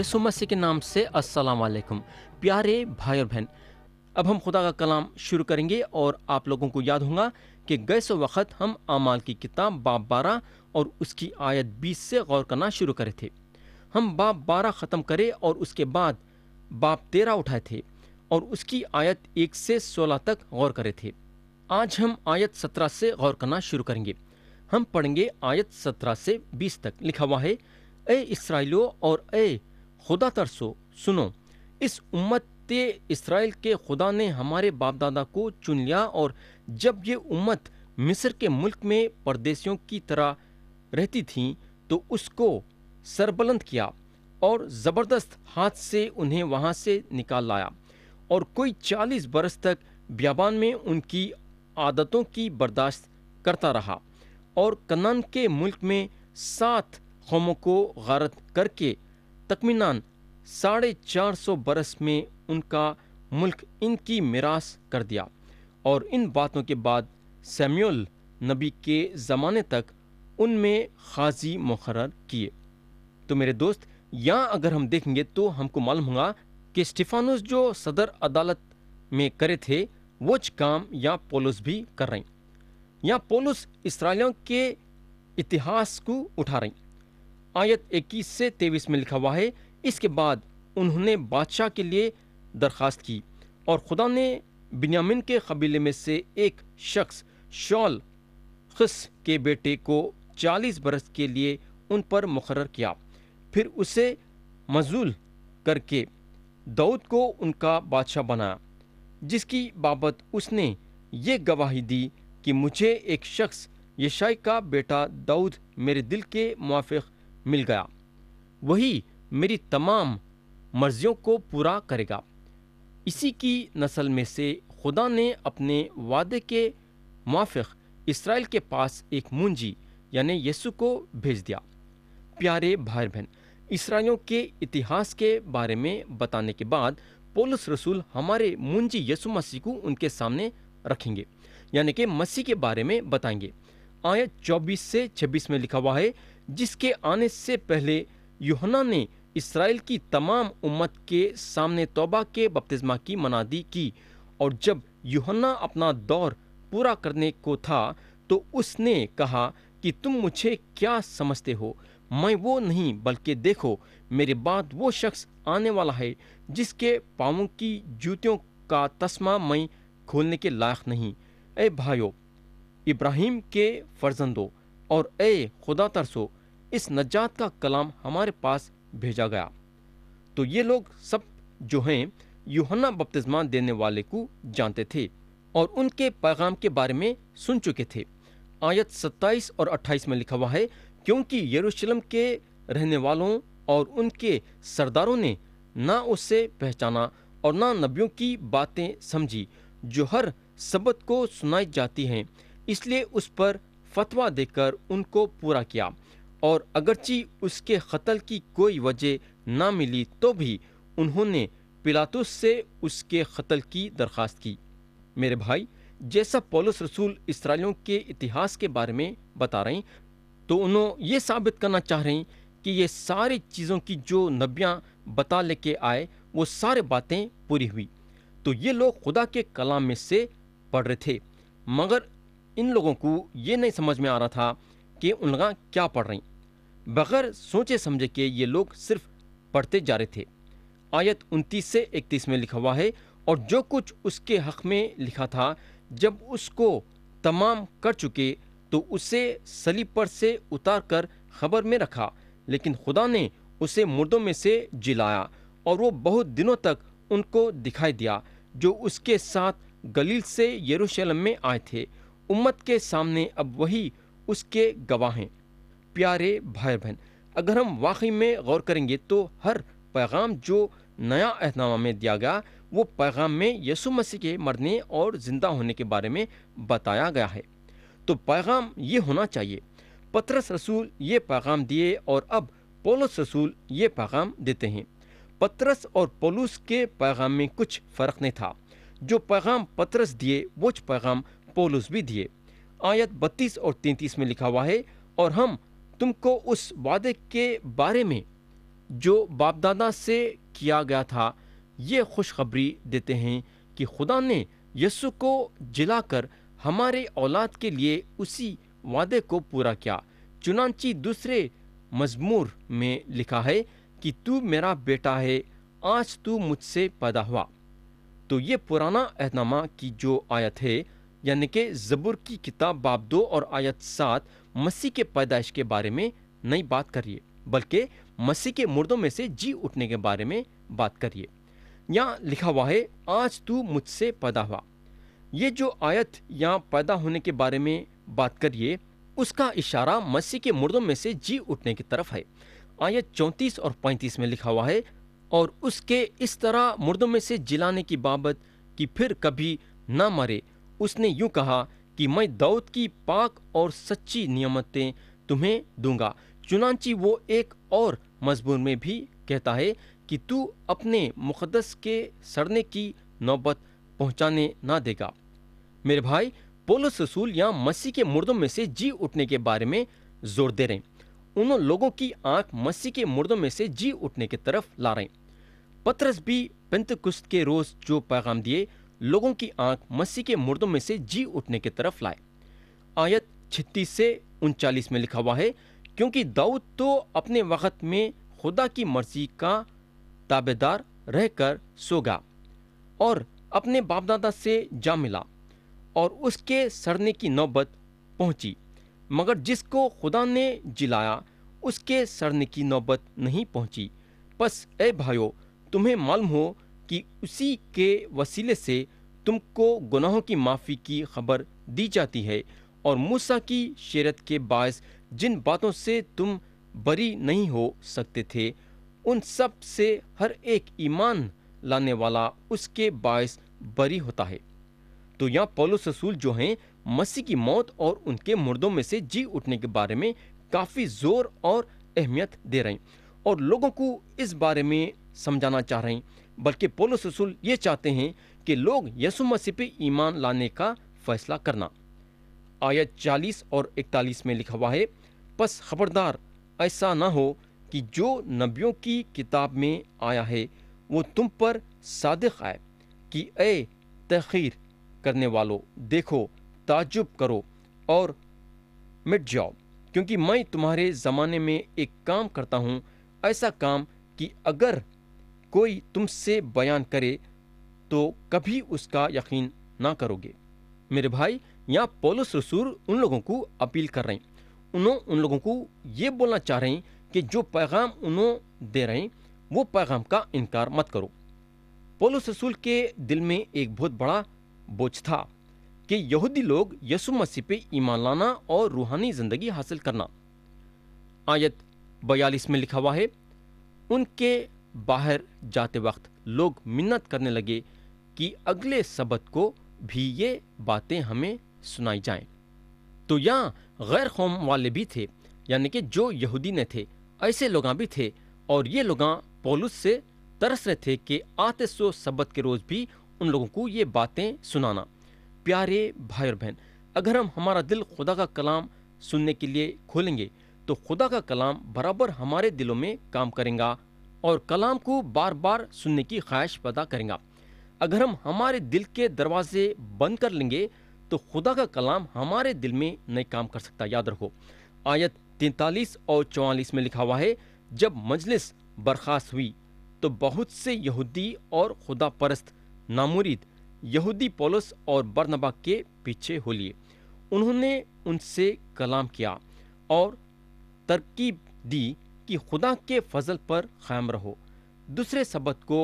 यसु मसीह के नाम से अस्सलाम वालेकुम प्यारे भाई और बहन अब हम खुदा का कलाम शुरू करेंगे और आप लोगों को याद होगा कि गए सो वक़्त हम अमाल की किताब बाप बारह और उसकी आयत बीस से गौर करना शुरू करे थे हम बाप बारह ख़त्म करे और उसके बाद बाप तेरह उठाए थे और उसकी आयत एक से सोलह तक गौर करे थे आज हम आयत सत्रह से गौर करना शुरू करेंगे हम पढ़ेंगे आयत सत्रह से बीस तक लिखा हुआ है ए इसराइलो और ए खुदा तरसो सुनो इस उम्मत इसराइल के खुदा ने हमारे बाप दादा को चुन लिया और जब ये उम्मत मिस्र के मुल्क में परदेशियों की तरह रहती थी तो उसको सरबलंद किया और ज़बरदस्त हाथ से उन्हें वहाँ से निकाल लाया और कोई चालीस बरस तक ब्याबान में उनकी आदतों की बर्दाश्त करता रहा और कनान के मुल्क में सात कौमों को गारत करके तकमीनान साढ़े चार सौ बरस में उनका मुल्क इनकी मिरास कर दिया और इन बातों के बाद सैम्यूल नबी के ज़माने तक उनमें खाजी मुखर किए तो मेरे दोस्त यहाँ अगर हम देखेंगे तो हमको मालूम होगा कि स्टिफानोस जो सदर अदालत में करे थे वो काम यहाँ पोलस भी कर रही यहाँ पोलस इसराइलों के इतिहास को उठा रही आयत 21 से 23 में लिखा हुआ है इसके बाद उन्होंने बादशाह के लिए दरख्वास्त की और खुदा ने बिन्यामिन के कबीले में से एक शख्स शॉल खस के बेटे को 40 बरस के लिए उन पर मुकर किया फिर उसे मजूल करके दाऊद को उनका बादशाह बनाया जिसकी बाबत उसने ये गवाही दी कि मुझे एक शख्स यशाई का बेटा दाऊद मेरे दिल के मुआफ़ मिल गया वही मेरी तमाम मर्जियों को पूरा करेगा इसी की नस्ल में से खुदा ने अपने वादे के मुआफ़ इसराइल के पास एक मुंजी यानी यीशु को भेज दिया प्यारे भाई बहन इसराइलों के इतिहास के बारे में बताने के बाद पोलस रसूल हमारे मुंजी यसु मसीह को उनके सामने रखेंगे यानी कि मसीह के बारे में बताएंगे आयत 24 से 26 में लिखा हुआ है जिसके आने से पहले यूहना ने इसराइल की तमाम उम्मत के सामने तौबा के बपतिस्मा की मनादी की और जब यूहन्ना अपना दौर पूरा करने को था तो उसने कहा कि तुम मुझे क्या समझते हो मैं वो नहीं बल्कि देखो मेरे बाद वो शख्स आने वाला है जिसके पाँवों की जूतियों का तस्मा मैं खोलने के लायक नहीं ए भाइयों इब्राहिम के फर्जंदों और ए खुदा तरसो इस नजात का कलाम हमारे पास भेजा गया तो ये लोग सब जो हैं यूहन्ना बपतिस्मा देने वाले को जानते थे और उनके पैगाम के बारे में सुन चुके थे आयत 27 और 28 में लिखा हुआ है क्योंकि यरूशलेम के रहने वालों और उनके सरदारों ने ना उससे पहचाना और ना नबियों की बातें समझी जो हर सबत को सुनाई जाती हैं इसलिए उस पर फतवा देकर उनको पूरा किया और अगरची उसके कत्ल की कोई वजह ना मिली तो भी उन्होंने पिलातुस से उसके कत्ल की दरख्वास्त की मेरे भाई जैसा पोलस रसूल इसराइलों के इतिहास के बारे में बता रहे तो उन्होंने ये साबित करना चाह रही कि ये सारी चीज़ों की जो नबियाँ बता लेके आए वो सारे बातें पूरी हुई तो ये लोग खुदा के कलाम में से पढ़ रहे थे मगर इन लोगों को ये नहीं समझ में आ रहा था कि उनका क्या पढ़ रही बगैर सोचे समझे के ये लोग सिर्फ पढ़ते जा रहे थे आयत उनतीस से इकतीस में लिखा हुआ है और जो कुछ उसके हक में लिखा था जब उसको तमाम कर चुके तो उसे सलीब पर से उतार कर खबर में रखा लेकिन खुदा ने उसे मुर्दों में से जिलाया और वो बहुत दिनों तक उनको दिखाई दिया जो उसके साथ गलील से यरूशलेम में आए थे उम्मत के सामने अब वही उसके गवाह हैं प्यारे भाई बहन अगर हम वाकई में गौर करेंगे तो हर पैगाम जो नया अहदनामा में दिया गया वो पैगाम में यसु मसीह के मरने और ज़िंदा होने के बारे में बताया गया है तो पैगाम ये होना चाहिए पतरस रसूल ये पैगाम दिए और अब पोलस रसूल ये पैगाम देते हैं पतरस और पोलूस के पैगाम में कुछ फ़र्क नहीं था जो पैगाम पतरस दिए वो पैगाम पोलुस भी दिए आयत 32 और 33 में लिखा हुआ है और हम तुमको उस वादे के बारे में जो बापदादा से किया गया था ये खुशखबरी देते हैं कि खुदा ने यस्सु को जिलाकर हमारे औलाद के लिए उसी वादे को पूरा किया चुनाची दूसरे मजमूर में लिखा है कि तू मेरा बेटा है आज तू मुझसे पैदा हुआ तो ये पुराना अहनामा की जो आयत है यानी कि जबुर की किताब बाब दो और आयत सात मसीह के पैदाइश के बारे में नहीं बात करिए बल्कि मसीह के मुर्दों में से जी उठने के बारे में बात करिए यहाँ लिखा हुआ है आज तू मुझसे पैदा हुआ ये जो आयत यहाँ पैदा होने के बारे में बात करिए उसका इशारा मसीह के मुर्दों में से जी उठने की तरफ है आयत चौंतीस और पैंतीस में लिखा हुआ है और उसके इस तरह मुर्दों में से जिलाने की बाबत कि फिर कभी ना मरे उसने यूं कहा कि मैं दाऊद की पाक और सच्ची नियमतें तुम्हें दूंगा चुनाची वो एक और मजबूर में भी कहता है कि तू अपने मुकदस के सड़ने की नौबत पहुंचाने ना देगा मेरे भाई पोलस रसूल या मसीह के मुर्दों में से जी उठने के बारे में जोर दे रहे हैं उन लोगों की आंख मसीह के मुर्दों में से जी उठने की तरफ ला रहे हैं पतरस भी पंत के रोज जो पैगाम दिए लोगों की आंख मसीह के मुर्दों में से जी उठने की तरफ लाए आयत छत्तीस से उनचालीस में लिखा हुआ है क्योंकि दाऊद तो अपने वक्त में खुदा की मर्जी का ताबेदार रहकर सोगा और अपने दादा से जा मिला और उसके सड़ने की नौबत पहुंची मगर जिसको खुदा ने जिलाया उसके सड़ने की नौबत नहीं पहुंची बस ए भाइयों तुम्हें मालूम हो कि उसी के वसीले से तुमको गुनाहों की माफ़ी की खबर दी जाती है और मूसा की शेरत के बायस जिन बातों से तुम बरी नहीं हो सकते थे उन सब से हर एक ईमान लाने वाला उसके बायस बरी होता है तो यहाँ पोलो रसूल जो हैं मसीह की मौत और उनके मुर्दों में से जी उठने के बारे में काफ़ी जोर और अहमियत दे रहे हैं और लोगों को इस बारे में समझाना चाह रहे हैं बल्कि पोलस रसूल ये चाहते हैं कि लोग यसु मसीह पे ईमान लाने का फैसला करना आयत 40 और 41 में लिखा हुआ है बस खबरदार ऐसा ना हो कि जो नबियों की किताब में आया है वो तुम पर सादक आए कि ए तखीर करने वालों देखो ताजुब करो और मिट जाओ क्योंकि मैं तुम्हारे ज़माने में एक काम करता हूँ ऐसा काम कि अगर कोई तुमसे बयान करे तो कभी उसका यकीन ना करोगे मेरे भाई यहाँ पोलो रसूल उन लोगों को अपील कर रहे हैं उन्होंने उन लोगों को ये बोलना चाह रहे हैं कि जो पैगाम उन्होंने दे रहे हैं वो पैगाम का इनकार मत करो पोलो रसूल के दिल में एक बहुत बड़ा बोझ था कि यहूदी लोग यसु मसीह पे ईमान लाना और रूहानी ज़िंदगी हासिल करना आयत बयालीस में लिखा हुआ है उनके बाहर जाते वक्त लोग मिन्नत करने लगे कि अगले सबक को भी ये बातें हमें सुनाई जाएं। तो यहाँ गैर कौम वाले भी थे यानी कि जो यहूदी ने थे ऐसे लोग भी थे और ये लोग पोलुस से तरस रहे थे कि आते सो सबक के रोज़ भी उन लोगों को ये बातें सुनाना प्यारे भाई और बहन अगर हम हमारा दिल खुदा का कलाम सुनने के लिए खोलेंगे तो खुदा का कलाम बराबर हमारे दिलों में काम करेगा और कलाम को बार बार सुनने की ख्वाहिश पैदा करेंगे अगर हम हमारे दिल के दरवाजे बंद कर लेंगे तो खुदा का कलाम हमारे दिल में नहीं काम कर सकता याद रखो आयत तैतालीस और चौवालीस में लिखा हुआ है जब मजलिस बर्खास्त हुई तो बहुत से यहूदी और खुदा परस्त नामुरीद यहूदी पोलस और बरनबा के पीछे हो लिए उन्होंने उनसे कलाम किया और तरकीब दी कि खुदा के फजल पर कायम रहो दूसरे सबक को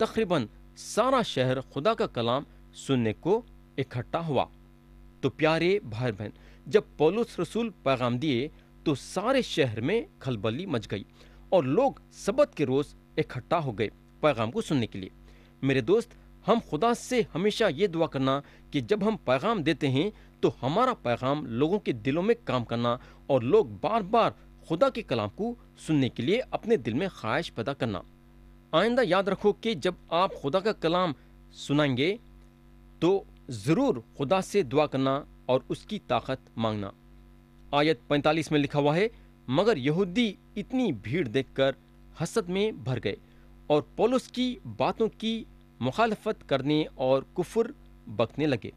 तकरीबन सारा शहर खुदा का कलाम सुनने को इकट्ठा हुआ तो प्यारे भाई बहन जब पौलुस रसूल पैगाम दिए तो सारे शहर में खलबली मच गई और लोग सबक के रोज़ इकट्ठा हो गए पैगाम को सुनने के लिए मेरे दोस्त हम खुदा से हमेशा ये दुआ करना कि जब हम पैगाम देते हैं तो हमारा पैगाम लोगों के दिलों में काम करना और लोग बार बार खुदा के कलाम को सुनने के लिए अपने दिल में ख्वाहिश पैदा करना आइंदा याद रखो कि जब आप खुदा का कलाम सुनाएंगे तो ज़रूर खुदा से दुआ करना और उसकी ताकत मांगना आयत 45 में लिखा हुआ है मगर यहूदी इतनी भीड़ देखकर हसद में भर गए और पोलस की बातों की मुखालफत करने और कुफर बकने लगे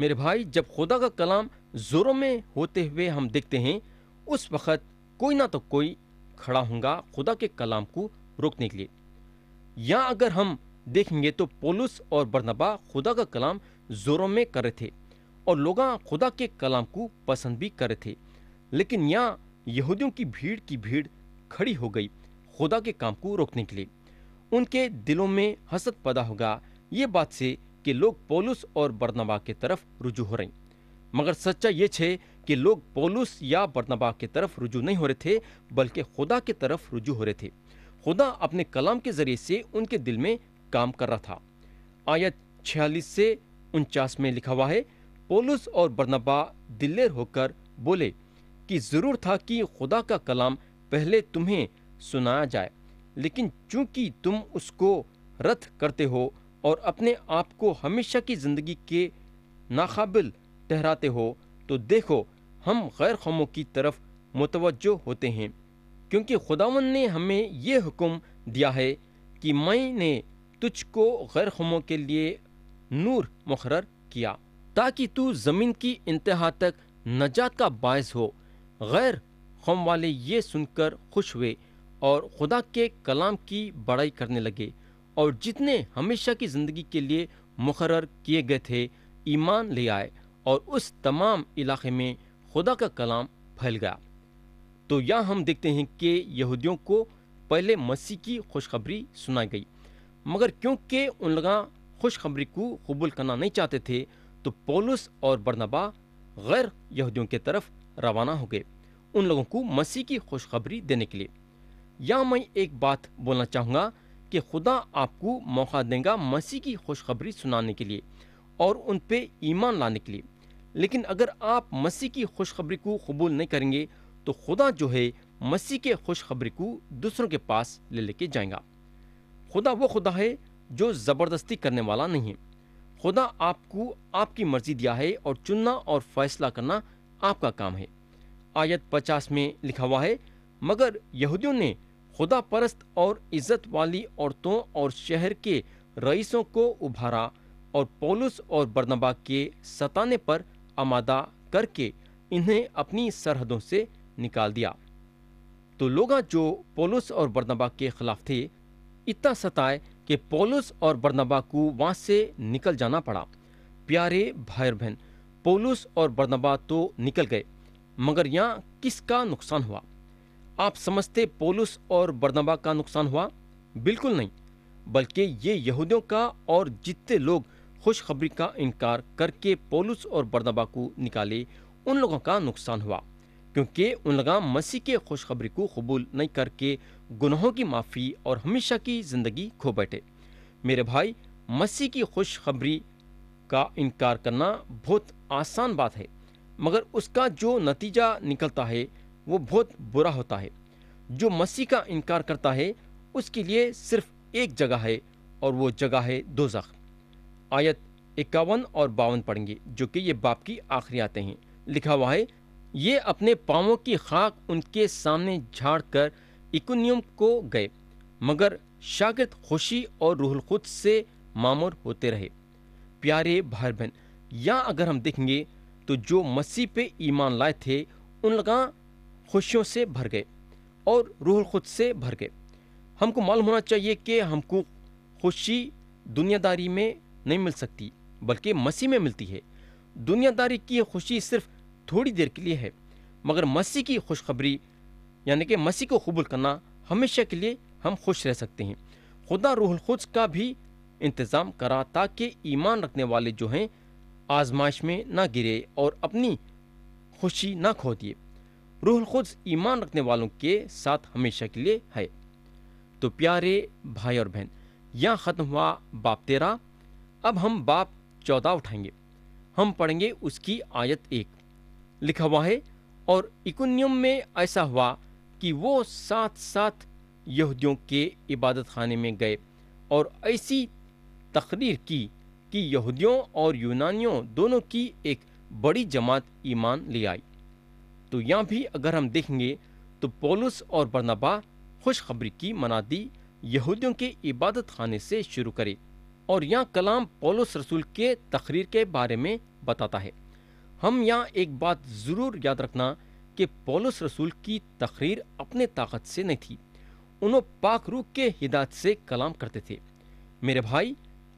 मेरे भाई जब खुदा का कलाम ज़ोरों में होते हुए हम देखते हैं उस वक़्त कोई ना तो कोई खड़ा होगा खुदा के कलाम को रोकने के लिए या अगर हम देखेंगे तो पोलुस और बरनबा खुदा का कलाम जोरों में कर रहे थे और लोग खुदा के कलाम को पसंद भी कर रहे थे लेकिन यहाँ यहूदियों की भीड़ की भीड़ खड़ी हो गई खुदा के काम को रोकने के लिए उनके दिलों में हसद पैदा होगा ये बात से कि लोग पोलुस और बरनबा की तरफ रुजू हो रही मगर सच्चा ये छे कि लोग पोलूस या बरनबा की तरफ रुजू नहीं हो रहे थे बल्कि खुदा की तरफ रुजू हो रहे थे खुदा अपने कलाम के जरिए से उनके दिल में काम कर रहा था आयत छियालीस से उनचास में लिखा हुआ है पोलुस और बरनबा दिलेर होकर बोले कि ज़रूर था कि खुदा का कलाम पहले तुम्हें सुनाया जाए लेकिन चूंकि तुम उसको रथ करते हो और अपने आप को हमेशा की ज़िंदगी के नाकबिल ठहराते हो तो देखो हम गैर कौमों की तरफ मुतवजो होते हैं क्योंकि खुदावन ने हमें यह हुक्म दिया है कि मैंने तुझको गैर कौमों के लिए नूर मुखर किया ताकि तू ज़मीन की इंतहा तक नजात का बायस हो गैर खम वाले ये सुनकर खुश हुए और खुदा के कलाम की बड़ाई करने लगे और जितने हमेशा की ज़िंदगी के लिए मुकर किए गए थे ईमान ले आए और उस तमाम इलाके में खुदा का कलाम फैल गया तो यहाँ हम देखते हैं कि यहूदियों को पहले मसीह की खुशखबरी सुनाई गई मगर क्योंकि उन लगा खुशखबरी को कबूल करना नहीं चाहते थे तो पोलस और बरनबा गैर यहूदियों की तरफ रवाना हो गए उन लोगों को मसीह की खुशखबरी देने के लिए या मैं एक बात बोलना चाहूँगा कि खुदा आपको मौका देगा मसीह की खुशखबरी सुनाने के लिए और उन पे ईमान लाने के लिए लेकिन अगर आप मसीह की खुशखबरी को कबूल नहीं करेंगे तो खुदा जो है मसीह के खुशखबरी को दूसरों के पास ले लेके जाएगा खुदा वो खुदा है जो ज़बरदस्ती करने वाला नहीं है खुदा आपको आपकी मर्जी दिया है और चुनना और फैसला करना आपका काम है आयत पचास में लिखा हुआ है मगर यहूदियों ने खुदा परस्त और इज्जत वाली औरतों और शहर के रईसों को उभारा और पोलुस और बरनबा के सताने पर आमादा करके इन्हें अपनी सरहदों से निकाल दिया तो लोग जो पोलुस और बरनबा के खिलाफ थे इतना सताए कि पोलुस और बरनबा को वहां से निकल जाना पड़ा प्यारे भाई बहन पोलुस और बरनबा तो निकल गए मगर यहाँ किसका नुकसान हुआ आप समझते पोलुस और बरनबा का नुकसान हुआ बिल्कुल नहीं बल्कि ये यहूदियों का और जितने लोग खुशखबरी का इनकार करके पोलुस और को निकाले उन लोगों का नुकसान हुआ क्योंकि उन लगा मसीह के खुशखबरी को कबूल नहीं करके गुनाहों की माफ़ी और हमेशा की ज़िंदगी खो बैठे मेरे भाई मसीह की खुशखबरी का इनकार करना बहुत आसान बात है मगर उसका जो नतीजा निकलता है वो बहुत बुरा होता है जो मसीह का इनकार करता है उसके लिए सिर्फ एक जगह है और वो जगह है दो जख्म आयत इक्यावन और बावन पढ़ेंगे जो कि ये बाप की आखिरी आते हैं लिखा हुआ है ये अपने पाँवों की खाक उनके सामने झाड़ कर इकुनियम को गए मगर शागिद खुशी और रूहल खुद से मामूर होते रहे प्यारे भाई बहन या अगर हम देखेंगे तो जो मसीह पे ईमान लाए थे उन लगा खुशियों से भर गए और रूहल खुद से भर गए हमको मालूम होना चाहिए कि हमको खुशी दुनियादारी में नहीं मिल सकती बल्कि मसीह में मिलती है दुनियादारी की खुशी सिर्फ थोड़ी देर के लिए है मगर मसीह की खुशखबरी यानी कि मसीह को कबूल करना हमेशा के लिए हम खुश रह सकते हैं खुदा रूहुल खुद का भी इंतज़ाम करा ताकि ईमान रखने वाले जो हैं आजमाइश में ना गिरे और अपनी खुशी ना खो दिए रूहुल खुद ईमान रखने वालों के साथ हमेशा के लिए है तो प्यारे भाई और बहन यहाँ ख़त्म हुआ बाप तेरा अब हम बाप चौदह उठाएंगे हम पढ़ेंगे उसकी आयत एक लिखा हुआ है और इकुनियम में ऐसा हुआ कि वो साथ साथ यहूदियों के इबादत खाने में गए और ऐसी तकरीर की कि यहूदियों और यूनानियों दोनों की एक बड़ी जमात ईमान ले आई तो यहाँ भी अगर हम देखेंगे तो पोलुस और बरनबा खुशखबरी की मनादी यहूदियों के इबादत खाने से शुरू करें और यहाँ कलाम पोलोस रसूल के तकरीर के बारे में बताता है हम यहाँ एक बात ज़रूर याद रखना कि पोलोस रसूल की तकरीर अपने ताकत से नहीं थी उन्हों पाक रूह के हिदायत से कलाम करते थे मेरे भाई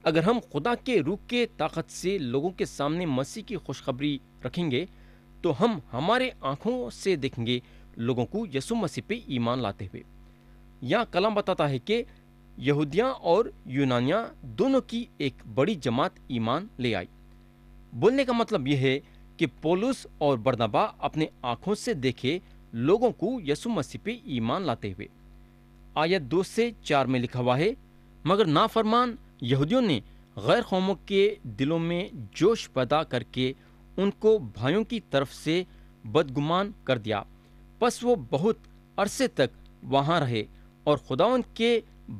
अगर हम खुदा के रूख के ताकत से लोगों के सामने मसीह की खुशखबरी रखेंगे तो हम हमारे आँखों से देखेंगे लोगों को यसु मसीह पे ईमान लाते हुए यहाँ कलाम बताता है कि यहूदियाँ और यूनानियाँ दोनों की एक बड़ी जमात ईमान ले आई बोलने का मतलब यह है कि पोलुस और बर्नबा अपने आंखों से देखे लोगों को यसु मसीह पे ईमान लाते हुए आयत दो से चार में लिखा हुआ है मगर नाफरमान यहूदियों ने गैर कौमों के दिलों में जोश पैदा करके उनको भाइयों की तरफ से बदगुमान कर दिया बस वो बहुत अरसे तक वहाँ रहे और खुदा के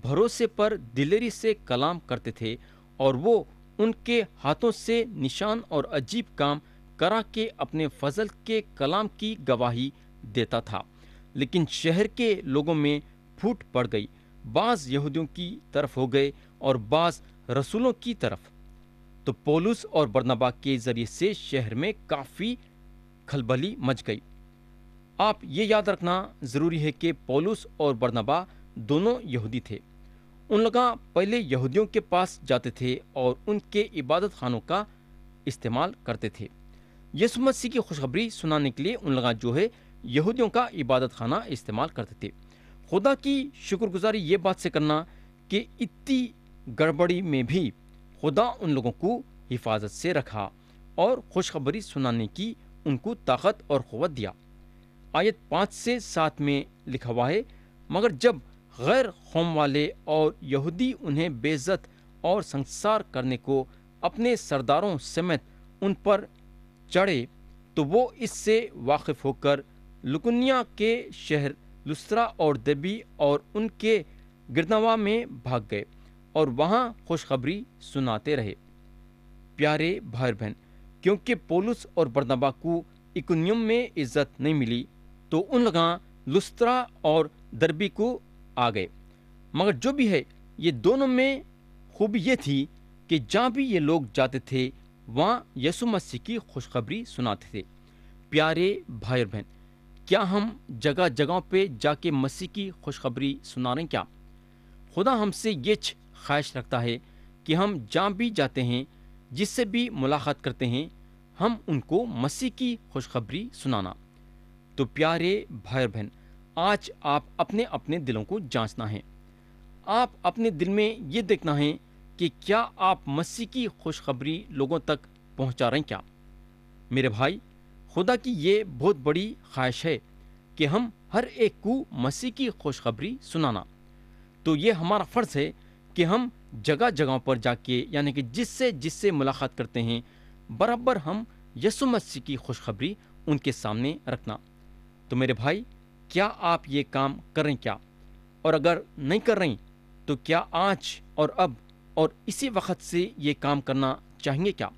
भरोसे पर दिलेरी से कलाम करते थे और वो उनके हाथों से निशान और अजीब काम करा के अपने फजल के कलाम की गवाही देता था लेकिन शहर के लोगों में फूट पड़ गई बाज यहूदियों की तरफ हो गए और बाज रसूलों की तरफ तो पोलूस और बरनबा के जरिए से शहर में काफ़ी खलबली मच गई आप ये याद रखना ज़रूरी है कि पोलूस और बरनबा दोनों यहूदी थे उन लोग पहले यहूदियों के पास जाते थे और उनके इबादत खानों का इस्तेमाल करते थे यसु मसीह की खुशखबरी सुनाने के लिए उन लगा जो है यहूदियों का इबादत खाना इस्तेमाल करते थे खुदा की शुक्रगुजारी ये बात से करना कि इतनी गड़बड़ी में भी खुदा उन लोगों को हिफाजत से रखा और खुशखबरी सुनाने की उनको ताकत और क़वत दिया आयत पाँच से सात में लिखा हुआ है मगर जब गैर कौम वाले और यहूदी उन्हें बेज़त और संसार करने को अपने सरदारों समेत उन पर चढ़े तो वो इससे वाकिफ़ होकर लुकुनिया के शहर लुस्रा और दबी और उनके गिरनवा में भाग गए और वहाँ खुशखबरी सुनाते रहे प्यारे भाई बहन क्योंकि पोलुस और बरदबा को इकुनियम में इज्जत नहीं मिली तो उन लगा लुस्त्रा और दरबी को आ गए मगर जो भी है ये दोनों में खूबी ये थी कि जहाँ भी ये लोग जाते थे वहाँ यसु मसीह की खुशखबरी सुनाते थे प्यारे भाई बहन क्या हम जगह जगहों पे जाके मसीह की खुशखबरी सुना रहे हैं क्या खुदा हमसे ये ख्वाहिश रखता है कि हम जहाँ भी जाते हैं जिससे भी मुलाकात करते हैं हम उनको मसीह की खुशखबरी सुनाना तो प्यारे भाई बहन आज आप अपने अपने दिलों को जांचना है आप अपने दिल में ये देखना है कि क्या आप मसीह की खुशखबरी लोगों तक पहुंचा रहे हैं क्या मेरे भाई खुदा की ये बहुत बड़ी ख्वाहिश है कि हम हर एक को मसीह की खुशखबरी सुनाना तो ये हमारा फ़र्ज़ है कि हम जगह जगह पर जाके यानी कि जिससे जिससे मुलाकात करते हैं बराबर हम यसु मसीह की खुशखबरी उनके सामने रखना तो मेरे भाई क्या आप ये काम करें क्या और अगर नहीं कर रही तो क्या आज और अब और इसी वक्त से ये काम करना चाहेंगे क्या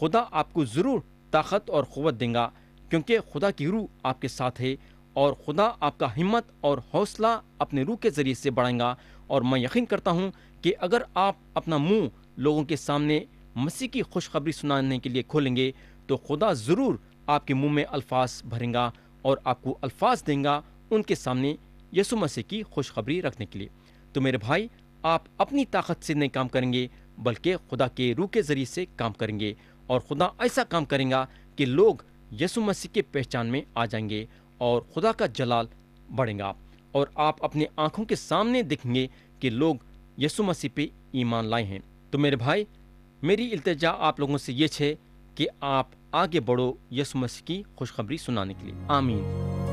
खुदा आपको ज़रूर ताकत और क़वत देगा क्योंकि खुदा की रूह आपके साथ है और खुदा आपका हिम्मत और हौसला अपने रूह के ज़रिए से बढ़ाएगा और मैं यकीन करता हूँ कि अगर आप अपना मुंह लोगों के सामने मसीह की खुशखबरी सुनाने के लिए खोलेंगे तो खुदा ज़रूर आपके मुंह में अल्फाज भरेंगा और आपको अल्फाज देंगे उनके सामने यसु मसीह की खुशखबरी रखने के लिए तो मेरे भाई आप अपनी ताकत से नहीं काम करेंगे बल्कि खुदा के रूह के ज़रिए से काम करेंगे और खुदा ऐसा काम करेगा कि लोग यसु मसीह के पहचान में आ जाएंगे और खुदा का जलाल बढ़ेगा और आप अपने आँखों के सामने देखेंगे कि लोग यसु मसीह पे ईमान लाए हैं तो मेरे भाई मेरी इल्तजा आप लोगों से ये छे कि आप आगे बढ़ो यसु मसीह की खुशखबरी सुनाने के लिए आमीन